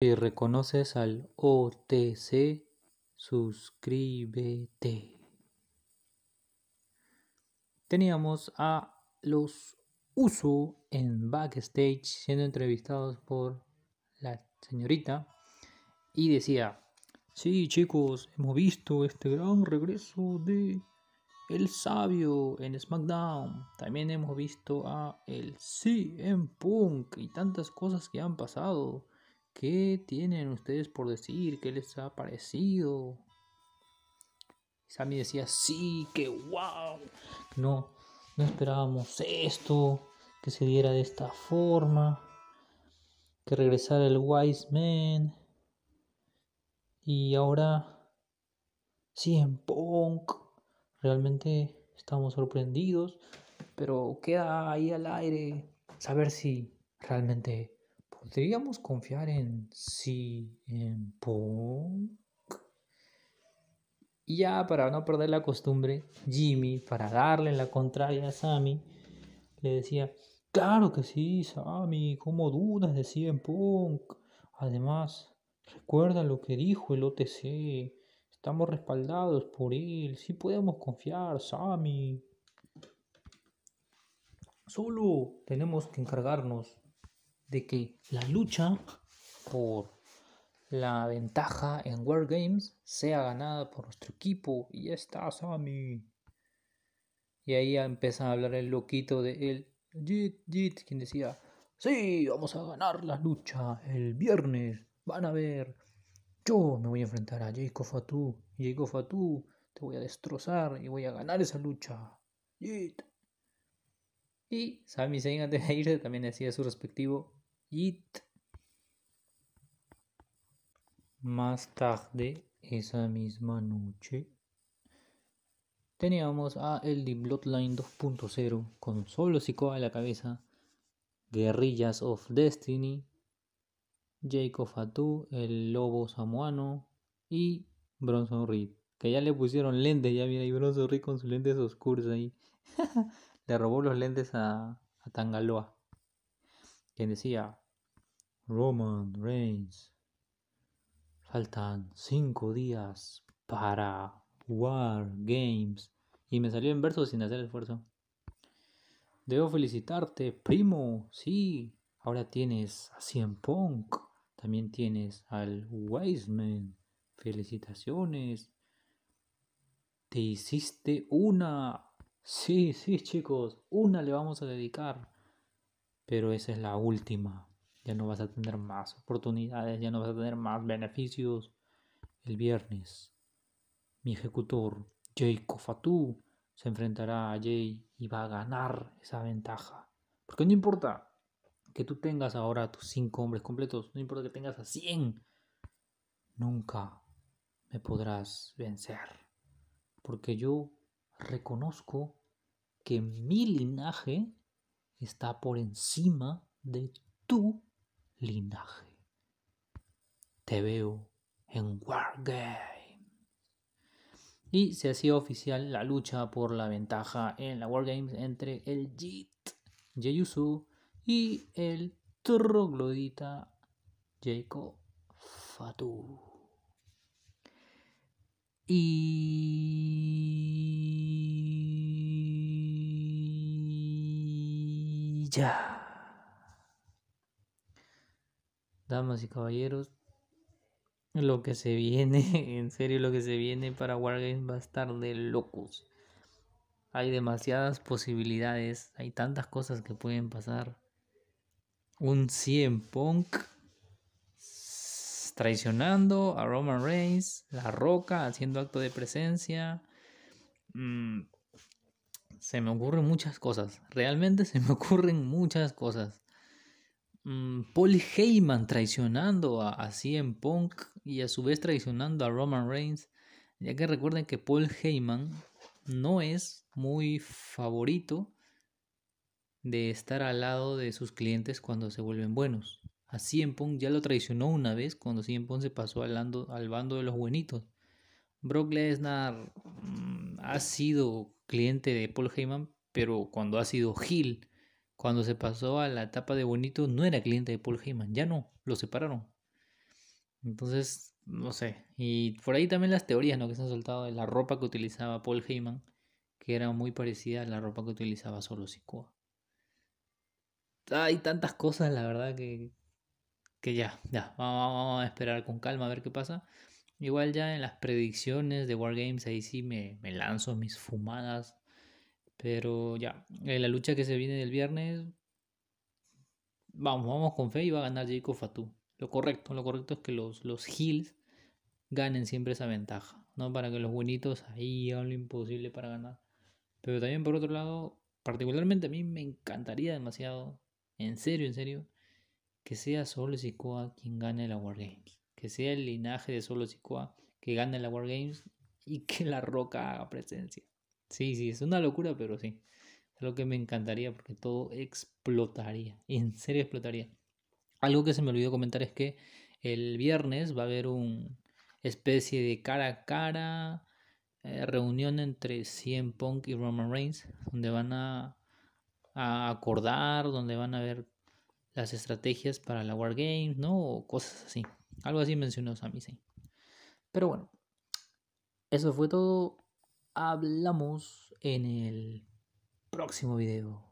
Si reconoces al OTC, suscríbete. Teníamos a los Uso en backstage siendo entrevistados por la señorita y decía, sí chicos, hemos visto este gran regreso de El Sabio en SmackDown. También hemos visto a el en Punk y tantas cosas que han pasado. ¿Qué tienen ustedes por decir? ¿Qué les ha parecido? Sammy decía, sí, que wow. No, no esperábamos esto, que se diera de esta forma, que regresara el Wise Man. Y ahora, sí, en Punk, realmente estamos sorprendidos, pero queda ahí al aire saber si realmente ¿Podríamos confiar en sí, en Punk? Y ya para no perder la costumbre, Jimmy, para darle la contraria a Sammy, le decía, claro que sí, Sammy, ¿cómo dudas de en Punk? Además, recuerda lo que dijo el OTC, estamos respaldados por él, sí podemos confiar, Sammy. Solo tenemos que encargarnos de que la lucha por la ventaja en Games sea ganada por nuestro equipo. Y ya está, Sammy. Y ahí empieza a hablar el loquito de él, Jit Jit, quien decía, sí, vamos a ganar la lucha el viernes. Van a ver, yo me voy a enfrentar a Jacob Fatu. Jacob Fatu, te voy a destrozar y voy a ganar esa lucha. Jit. Y Sammy Zayn de también decía su respectivo más tarde, esa misma noche, teníamos a el de Bloodline 2.0 con solo Sikoa en la cabeza, Guerrillas of Destiny, Jacob Fatu, el lobo samoano y Bronson Reed. Que ya le pusieron lentes, ya mira, y Bronson Reed con sus lentes oscuros ahí. le robó los lentes a, a Tangaloa, quien decía, Roman Reigns. Faltan 5 días para War Games. Y me salió en verso sin hacer esfuerzo. Debo felicitarte, primo. Sí, ahora tienes a Cien Punk. También tienes al Wiseman. Felicitaciones. Te hiciste una. Sí, sí, chicos. Una le vamos a dedicar. Pero esa es la última ya no vas a tener más oportunidades, ya no vas a tener más beneficios. El viernes, mi ejecutor, Jay Kofatu, se enfrentará a Jay y va a ganar esa ventaja. Porque no importa que tú tengas ahora tus cinco hombres completos, no importa que tengas a 100, nunca me podrás vencer. Porque yo reconozco que mi linaje está por encima de tu linaje. Te veo en Wargame. Y se hacía oficial la lucha por la ventaja en la Wargames entre el Jit, Jeyusu, y el troglodita Jacob Fatu. Y ya. damas y caballeros, lo que se viene, en serio, lo que se viene para Wargames va a estar de locos. Hay demasiadas posibilidades, hay tantas cosas que pueden pasar. Un Cien Punk traicionando a Roman Reigns, La Roca haciendo acto de presencia. Mm, se me ocurren muchas cosas, realmente se me ocurren muchas cosas. Mm, Paul Heyman traicionando a, a, Punk y a su vez traicionando a Roman Reigns, ya que recuerden que Paul Heyman no es muy favorito de estar al lado de sus clientes cuando se vuelven buenos. A CM Punk ya lo traicionó una vez cuando CM Punk se pasó al, al bando de los buenitos. Brock Lesnar mm, ha sido cliente de Paul Heyman, pero cuando ha sido Hill cuando se pasó a la etapa de Bonito, no era cliente de Paul Heyman, ya no, lo separaron. Entonces, no sé. Y por ahí también las teorías ¿no? que se han soltado de la ropa que utilizaba Paul Heyman, que era muy parecida a la ropa que utilizaba Solo Sikoa. Hay tantas cosas, la verdad, que, que ya, ya, vamos, a esperar con calma a ver qué pasa. Igual ya en las predicciones de Wargames ahí sí me, me lanzo mis fumadas pero ya, en eh, la lucha que se viene del viernes, vamos, vamos con fe y va a ganar Jacob Fatu. Lo correcto, lo correcto es que los, los Hills ganen siempre esa ventaja, ¿no? Para que los buenitos ahí hagan lo imposible para ganar. Pero también por otro lado, particularmente a mí me encantaría demasiado, en serio, en serio, que sea Solo Sikoa quien gane la Games. Que sea el linaje de Solo Sikoa que gane la Games y que la Roca haga presencia. Sí, sí, es una locura, pero sí. Es lo que me encantaría porque todo explotaría. En serio explotaría. Algo que se me olvidó comentar es que el viernes va a haber una especie de cara a cara eh, reunión entre CM Punk y Roman Reigns, donde van a, acordar, donde van a ver las estrategias para la War Games, ¿no? O cosas así. Algo así mencionó Sami sí. Pero bueno, eso fue todo hablamos en el próximo video.